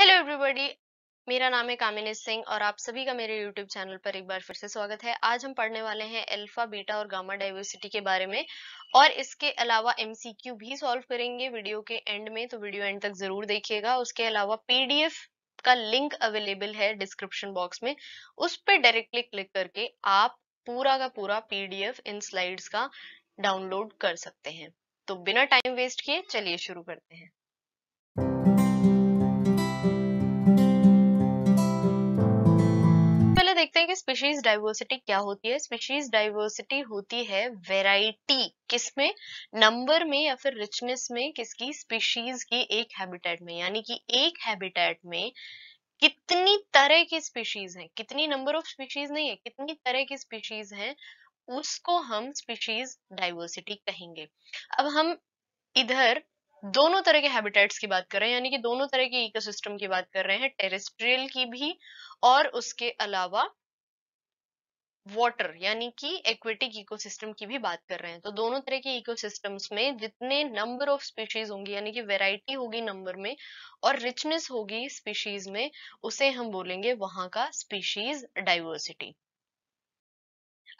Hello everybody मेरा नाम है कामिनी सिंह और आप सभी का मेरे यूट्यूब चैनल पर एक बार फिर से स्वागत है आज हम पढ़ने वाले हैं अल्फा बीटा और गामा डाइवर्सिटी के बारे में और इसके अलावा एमसीक्यू भी सॉल्व करेंगे वीडियो के एंड में तो वीडियो एंड तक जरूर देखिएगा उसके अलावा पीडीएफ का लिंक अवेलेबल है डिस्क्रिप्शन बॉक्स में उस पर डायरेक्टली क्लिक करके आप पूरा का पूरा पीडीएफ इन स्लाइड्स का डाउनलोड कर सकते हैं तो बिना टाइम वेस्ट किए चलिए शुरू करते हैं देखते हैं कि स्पीशीज डाइवर्सिटी क्या होती है स्पीशीज डाइवर्सिटी होती है वेराइटी किसमें नंबर में या फिर रिचनेस में किसकी स्पीशीज की एक हैबिटेट में यानी कि एक हैबिटेट में कितनी तरह की स्पीशीज हैं कितनी नंबर ऑफ स्पीशीज नहीं है कितनी तरह की स्पीशीज हैं उसको हम स्पीशीज डाइवर्सिटी कहेंगे अब हम इधर दोनों तरह के हैबिटेट्स की बात कर रहे हैं यानी कि दोनों तरह के इकोसिस्टम की बात कर रहे हैं टेरेस्ट्रियल की भी और उसके अलावा वाटर यानी कि एक्वेटिक इकोसिस्टम की भी बात कर रहे हैं तो दोनों तरह के इकोसिस्टम्स में जितने नंबर ऑफ स्पीशीज होंगी यानी कि वैरायटी होगी नंबर में और रिचनेस होगी स्पीशीज में उसे हम बोलेंगे वहां का स्पीशीज डाइवर्सिटी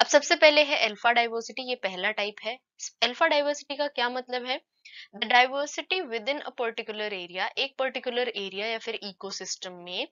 अब सबसे पहले है अल्फा डाइवर्सिटी ये पहला टाइप है अल्फा डाइवर्सिटी का क्या मतलब है diversity within a particular area एक पर्टिकुलर एरिया या फिर इकोसिस्टम में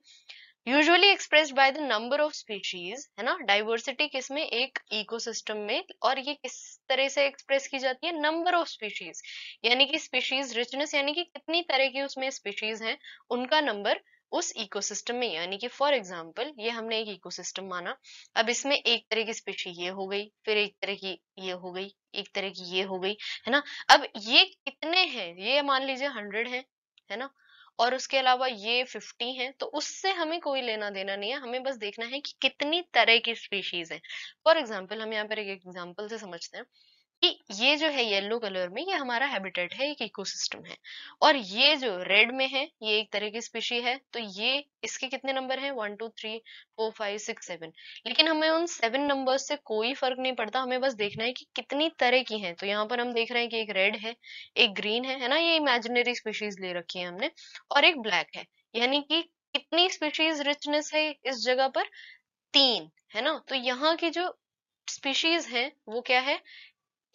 usually express by the number of species है ना डाइवर्सिटी किस में एक इकोसिस्टम में और ये किस तरह से एक्सप्रेस की जाती है नंबर ऑफ स्पीशीज यानी कि स्पीशीज रिचनेस यानी कि कितनी तरह की उसमें स्पीशीज हैं उनका नंबर उस इकोसिस्टम में यानी कि फॉर एग्जांपल ये हमने एक इकोसिस्टम माना अब इसमें एक तरह की स्पीशी ये हो गई फिर एक तरह की ये हो गई एक तरह की ये हो गई है ना अब ये कितने हैं ये मान लीजिए हंड्रेड है है ना और उसके अलावा ये फिफ्टी हैं तो उससे हमें कोई लेना देना नहीं है हमें बस देखना है कि कितनी तरह की स्पीशीज हैं फॉर एग्जाम्पल हम यहाँ पर एक एग्जाम्पल से समझते हैं कि ये जो है येलो कलर में ये हमारा हैबिटेट है एक इकोसिस्टम है और ये जो रेड में है ये एक तरह की स्पीशी है तो ये इसके कितने नंबर हैं one two three four five six seven लेकिन हमें उन सेवन नंबर्स से कोई फर्क नहीं पड़ता हमें बस देखना है कि कितनी तरह की हैं तो यहाँ पर हम देख रहे हैं कि एक रेड है एक ग्रीन है है ना ये इमेजिनरी स्पीशीज ले रखी है हमने और एक ब्लैक है यानी कि कितनी स्पीशीज रिचनेस है इस जगह पर तीन है ना तो यहाँ की जो स्पीशीज है वो क्या है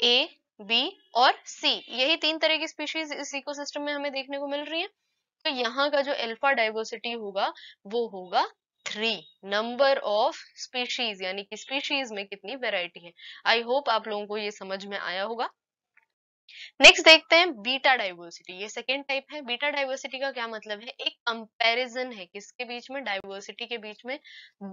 ए बी और सी यही तीन तरह की स्पीशीज इस इकोसिस्टम में हमें देखने को मिल रही है तो यहाँ का जो अल्फा डाइवर्सिटी होगा वो होगा थ्री नंबर ऑफ स्पीशीज यानी कि स्पीशीज में कितनी वेराइटी है आई होप आप लोगों को ये समझ में आया होगा नेक्स्ट देखते हैं बीटा डाइवर्सिटी ये सेकेंड टाइप है बीटा डाइवर्सिटी का क्या मतलब है एक कंपैरिजन है किसके बीच में डाइवर्सिटी के बीच में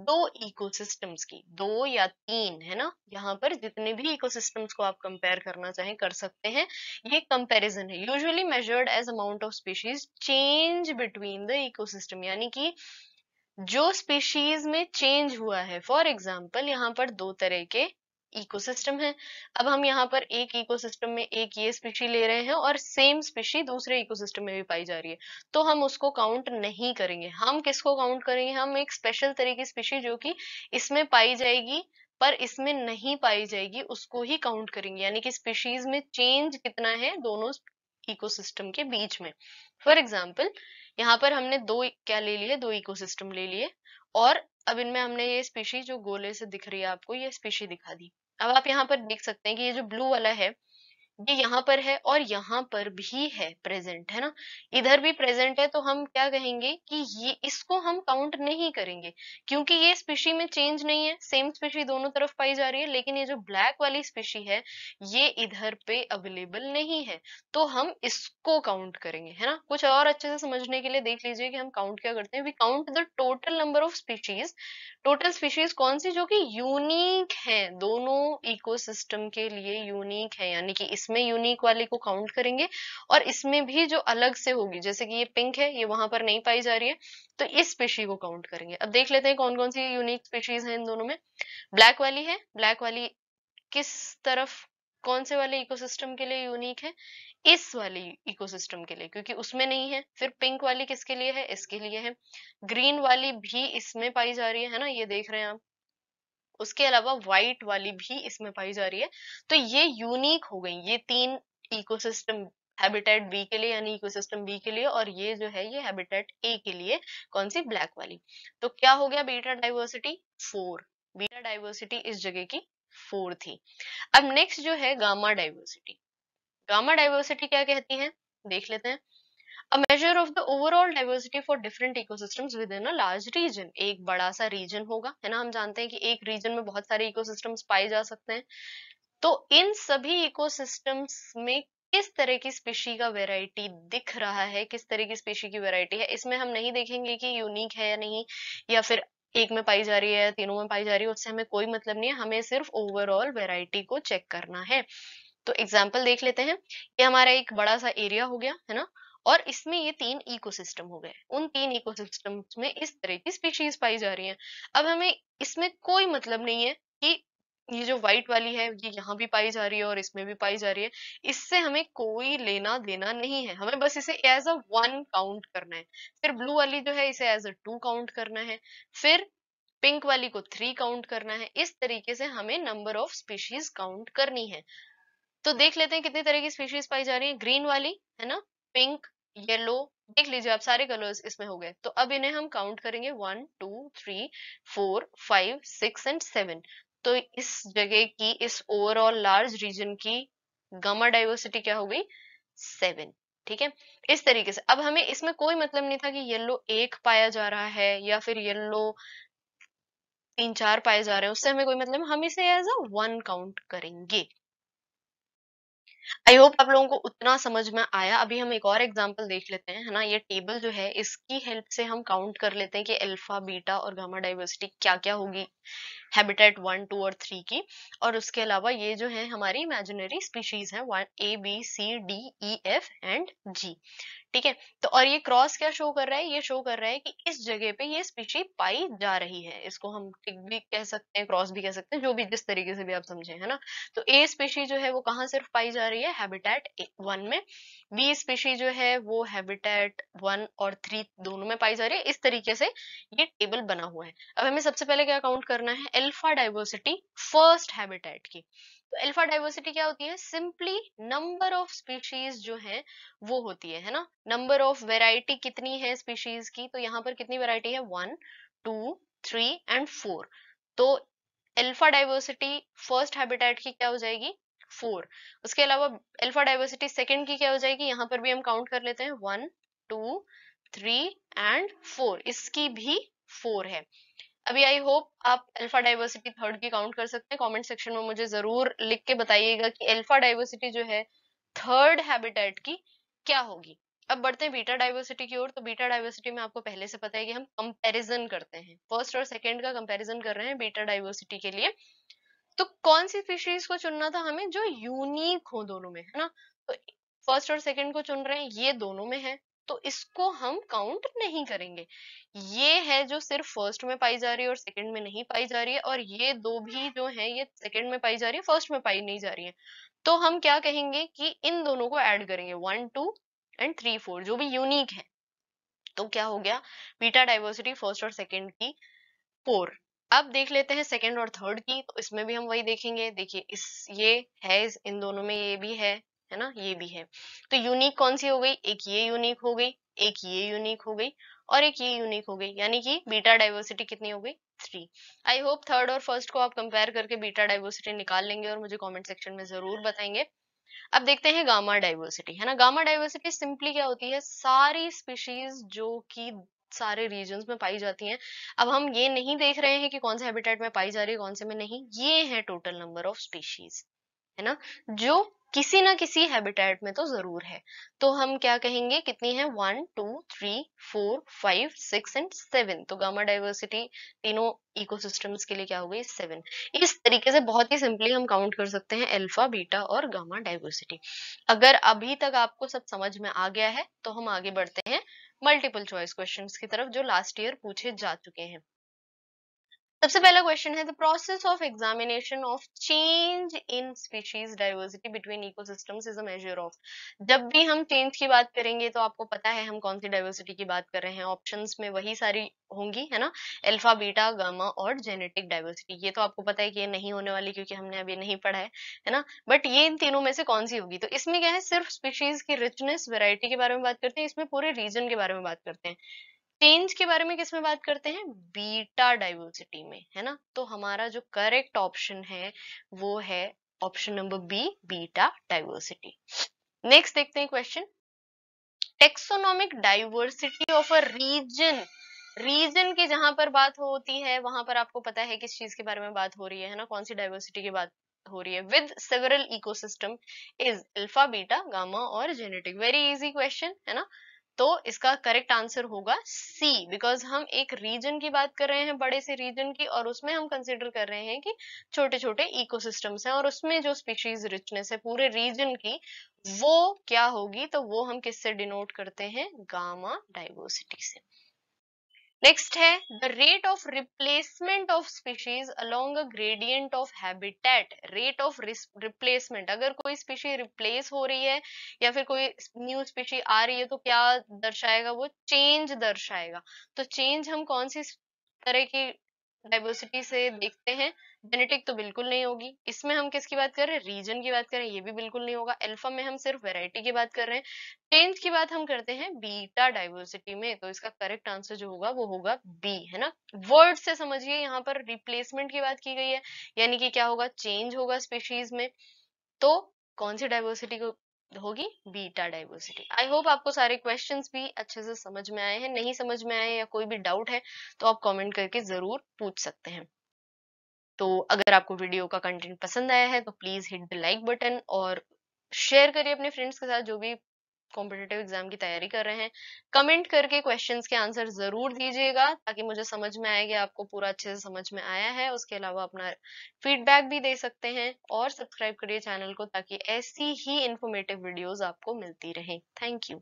दो इकोसिस्टम्स की दो या तीन है ना यहाँ पर जितने भी इकोसिस्टम्स को आप कंपेयर करना चाहें कर सकते हैं ये कंपैरिजन है usually measured as amount of species change between the eco यानी कि जो स्पीशीज में चेंज हुआ है फॉर एग्जाम्पल यहाँ पर दो तरह के इकोसिस्टम है अब हम यहाँ पर एक इकोसिस्टम में एक ये स्पीशी ले रहे हैं और सेम स्पीशी दूसरे इकोसिस्टम में भी पाई जा रही है तो हम उसको काउंट नहीं करेंगे हम किसको काउंट करेंगे हम एक स्पेशल तरह की स्पीशी जो कि इसमें पाई जाएगी पर इसमें नहीं पाई जाएगी उसको ही काउंट करेंगे यानी कि स्पीशीज में चेंज कितना है दोनों इकोसिस्टम के बीच में फॉर एग्जाम्पल यहाँ पर हमने दो e, क्या ले लिए दो इकोसिस्टम ले लिए और अब इनमें हमने ये स्पीशी जो गोले से दिख रही है आपको ये स्पीशी दिखा दी अब आप यहाँ पर देख सकते हैं कि ये जो ब्लू वाला है ये यहाँ पर है और यहाँ पर भी है प्रेजेंट है ना इधर भी प्रेजेंट है तो हम क्या कहेंगे कि ये इसको हम काउंट नहीं करेंगे क्योंकि ये स्पीशी में चेंज नहीं है सेम स्पीशी दोनों तरफ पाई जा रही है लेकिन ये जो ब्लैक वाली स्पीशी है ये इधर पे अवेलेबल नहीं है तो हम इसको काउंट करेंगे है ना कुछ और अच्छे से समझने के लिए देख लीजिए कि हम काउंट क्या करते हैं we count the total number of species total species कौन सी जो कि यूनिक है दोनों इकोसिस्टम के लिए यूनिक है यानी कि इस इसमें यूनिक वाली को काउंट करेंगे और इसमें भी जो अलग से होगी जैसे कि ये पिंक है ये वहां पर नहीं पाई जा रही है तो इस स्पेशी को काउंट करेंगे अब देख लेते हैं कौन कौन सी यूनिक स्पेशीज है इन दोनों में ब्लैक वाली है ब्लैक वाली किस तरफ कौन से वाले इकोसिस्टम के लिए यूनिक है इस वाली इकोसिस्टम के लिए क्योंकि उसमें नहीं है फिर पिंक वाली किसके लिए है इसके लिए है ग्रीन वाली भी इसमें पाई जा रही है, है ना ये देख रहे हैं आप उसके अलावा व्हाइट वाली भी इसमें पाई जा रही है तो ये यूनिक हो गई ये तीन इकोसिस्टम हैबिटेट बी के लिए यानी इकोसिस्टम बी के लिए और ये जो है ये हैबिटेट ए के लिए कौन सी ब्लैक वाली तो क्या हो गया beta diversity four beta diversity इस जगह की फोर थी अब नेक्स्ट जो है गामा डाइवर्सिटी गामा डाइवर्सिटी क्या कहती है देख लेते हैं a measure of the overall diversity for different ecosystems within a large region. एक बड़ा सा region होगा है ना हम जानते हैं कि एक region में बहुत सारे ecosystems पाए जा सकते हैं तो इन सभी ecosystems में किस तरह की स्पीशी का वैरायटी दिख रहा है किस तरह की स्पीशी की वेराइटी है इसमें हम नहीं देखेंगे कि यूनिक है या नहीं या फिर एक में पाई जा रही है तीनों में पाई जा रही है उससे हमें कोई मतलब नहीं है हमें सिर्फ ओवरऑल वैरायटी को चेक करना है तो एग्जाम्पल देख लेते हैं ये हमारा एक बड़ा सा एरिया हो गया है ना और इसमें ये तीन इकोसिस्टम हो गए उन तीन इकोसिस्टम में इस तरह की स्पीशीज पाई जा रही हैं अब हमें इसमें कोई मतलब नहीं है कि ये जो व्हाइट वाली है ये यहाँ भी पाई जा रही है और इसमें भी पाई जा रही है इससे हमें कोई लेना देना नहीं है हमें बस इसे एज अ वन काउंट करना है फिर ब्लू वाली जो है इसे एज अ टू काउंट करना है फिर पिंक वाली को थ्री काउंट करना है इस तरीके से हमें नंबर ऑफ स्पीशीज काउंट करनी है तो देख लेते हैं कितनी तरह की स्पीशीज पाई जा रही है ग्रीन वाली है ना पिंक येलो देख लीजिए आप सारे कलर्स इसमें हो गए तो अब इन्हें हम काउंट करेंगे one two three four five six and seven तो इस जगह की इस ओवरऑल लार्ज रीजन की गामा डाइवर्सिटी क्या हो गई सेवन ठीक है इस तरीके से अब हमें इसमें कोई मतलब नहीं था कि येलो एक पाया जा रहा है या फिर येलो तीन चार पाए जा रहे हैं उससे हमें कोई मतलब हम इसे एज अ वन काउंट करेंगे आई होप आप लोगों को उतना समझ में आया अभी हम एक और एग्जाम्पल देख लेते हैं है ना ये टेबल जो है इसकी हेल्प से हम काउंट कर लेते हैं कि अल्फा बीटा और गामा डाइवर्सिटी क्या क्या होगी हैबिटेट वन टू और थ्री की और उसके अलावा ये जो है हमारी इमेजिनरी स्पीशीज है one A B C D E F and G ठीक है तो और ये क्रॉस क्या शो कर रहा है ये शो कर रहा है कि इस जगह पे ये स्पीशी पाई जा रही है इसको हम टिक भी कह सकते हैं क्रॉस भी कह सकते हैं जो भी जिस तरीके से भी आप समझे है ना तो ए स्पीशी जो है वो कहाँ सिर्फ पाई जा रही है हैबिटेट वन में बी स्पीशी जो है वो हैबिटेट वन और थ्री दोनों में पाई जा रही है इस तरीके से ये टेबल बना हुआ है अब हमें सबसे पहले क्या काउंट करना है एल्फा डाइवर्सिटी फर्स्ट हैबिटेट की तो अल्फा डाइवर्सिटी क्या होती है सिंपली नंबर ऑफ स्पीशीज जो है वो होती है है ना नंबर ऑफ वेराइटी कितनी है स्पीशीज की तो यहाँ पर कितनी वेराइटी है one two three and four तो अल्फा डाइवर्सिटी फर्स्ट हैबिटेट की क्या हो जाएगी फोर उसके अलावा अल्फा डाइवर्सिटी सेकेंड की क्या हो जाएगी यहाँ पर भी हम काउंट कर लेते हैं one two three and four इसकी भी फोर है अभी आई होप आप अल्फा डाइवर्सिटी थर्ड की काउंट कर सकते हैं कमेंट सेक्शन में मुझे जरूर लिख के बताइएगा कि अल्फा डाइवर्सिटी जो है थर्ड हैबिटेट की क्या होगी अब बढ़ते हैं बीटा डाइवर्सिटी की ओर तो बीटा डाइवर्सिटी में आपको पहले से पता है कि हम कंपैरिजन करते हैं फर्स्ट और सेकंड का कंपैरिजन कर रहे हैं बीटा डाइवर्सिटी के लिए तो कौन सी फिशरीज को चुनना था हमें जो यूनिक हो दोनों में है ना तो फर्स्ट और सेकंड को चुन रहे हैं ये दोनों में है तो इसको हम काउंट नहीं करेंगे ये है जो सिर्फ फर्स्ट में पाई जा रही है और सेकंड में नहीं पाई जा रही है और ये दो भी जो है ये सेकंड में पाई जा रही है फर्स्ट में पाई नहीं जा रही है तो हम क्या कहेंगे कि इन दोनों को ऐड करेंगे one two and three four जो भी यूनिक है तो क्या हो गया बीटा डाइवर्सिटी फर्स्ट और सेकेंड की फोर अब देख लेते हैं सेकेंड और थर्ड की तो इसमें भी हम वही देखेंगे देखिए इस ये है इन दोनों में ये भी है है ना ये भी है तो यूनिक कौन सी हो गई एक ये यूनिक हो गई एक ये यूनिक हो गई और एक ये यूनिक हो गई यानी कि बीटा डाइवर्सिटी कितनी हो गई थ्री आई होप थर्ड और फर्स्ट को आप कंपेयर करके बीटा डाइवर्सिटी निकाल लेंगे और मुझे कमेंट सेक्शन में जरूर बताएंगे अब देखते हैं गामा डाइवर्सिटी है ना गामा डाइवर्सिटी सिंपली क्या होती है सारी स्पीशीज जो कि सारे रीजन में पाई जाती हैं अब हम ये नहीं देख रहे हैं कि कौन से हैबिटेट में पाई जा रही है कौन से में नहीं ये है टोटल नंबर ऑफ स्पीशीज है ना जो किसी ना किसी हैबिटेट में तो जरूर है तो हम क्या कहेंगे कितनी है one two three four five six and seven तो गामा डाइवर्सिटी तीनों इकोसिस्टम्स के लिए क्या हो गई सेवन इस तरीके से बहुत ही सिंपली हम काउंट कर सकते हैं अल्फा बीटा और गामा डाइवर्सिटी अगर अभी तक आपको सब समझ में आ गया है तो हम आगे बढ़ते हैं मल्टीपल चॉइस क्वेश्चन की तरफ जो लास्ट ईयर पूछे जा चुके हैं सबसे पहला क्वेश्चन है the process of examination of change in species diversity between ecosystems is a measure of जब भी हम चेंज की बात करेंगे तो आपको पता है हम कौन सी डाइवर्सिटी की बात कर रहे हैं ऑप्शंस में वही सारी होंगी है ना अल्फा बीटा गामा और जेनेटिक डाइवर्सिटी ये तो आपको पता है कि ये नहीं होने वाली क्योंकि हमने अभी नहीं पढ़ा है है ना बट ये इन तीनों में से कौन सी होगी तो इसमें क्या है सिर्फ स्पीशीज की रिचनेस वेराइटी के बारे में बात करते हैं इसमें पूरे रीजन के बारे में बात करते हैं चेंज के बारे में किस में बात करते हैं बीटा डाइवर्सिटी में है ना तो हमारा जो करेक्ट ऑप्शन है वो है option number B beta diversity next देखते हैं question taxonomic diversity of a region region की जहां पर बात होती है वहां पर आपको पता है किस चीज के बारे में बात हो रही है, है ना कौन सी डाइवर्सिटी की बात हो रही है with several ecosystem is alpha beta gamma और जेनेटिक वेरी इजी क्वेश्चन है ना तो इसका करेक्ट आंसर होगा सी बिकॉज हम एक रीजन की बात कर रहे हैं बड़े से रीजन की और उसमें हम कंसिडर कर रहे हैं कि छोटे छोटे इकोसिस्टम्स हैं और उसमें जो स्पीशीज रिचनेस है पूरे रीजन की वो क्या होगी तो वो हम किससे डिनोट करते हैं गामा डाइवर्सिटी से नेक्स्ट है the rate of replacement of species along a gradient of habitat rate of replacement अगर कोई स्पीशी रिप्लेस हो रही है या फिर कोई न्यू स्पीशी आ रही है तो क्या दर्शाएगा वो चेंज दर्शाएगा तो चेंज हम कौन सी तरह की डाइवर्सिटी से देखते हैं जेनेटिक तो बिल्कुल नहीं होगी इसमें हम किसकी बात कर रहे हैं रीजन की बात कर रहे हैं ये भी बिल्कुल नहीं होगा अल्फा में हम सिर्फ वैरायटी की बात कर रहे हैं चेंज की बात हम करते हैं बीटा डाइवर्सिटी में तो इसका करेक्ट आंसर जो होगा वो होगा बी है ना वर्ड से समझिए यहाँ पर रिप्लेसमेंट की बात की गई है यानी कि क्या होगा चेंज होगा स्पीशीज में तो कौन सी डाइवर्सिटी को होगी बीटा डाइवर्सिटी आई होप आपको सारे क्वेश्चंस भी अच्छे से समझ में आए हैं नहीं समझ में आए या कोई भी डाउट है तो आप कमेंट करके जरूर पूछ सकते हैं तो अगर आपको वीडियो का कंटेंट पसंद आया है तो please hit the like button और शेयर करिए अपने फ्रेंड्स के साथ जो भी कॉम्पिटेटिव एग्जाम की तैयारी कर रहे हैं कमेंट करके क्वेश्चंस के आंसर जरूर दीजिएगा ताकि मुझे समझ में आए कि आपको पूरा अच्छे से समझ में आया है उसके अलावा अपना फीडबैक भी दे सकते हैं और सब्सक्राइब करिए चैनल को ताकि ऐसी ही इंफॉर्मेटिव वीडियोज आपको मिलती रहे थैंक यू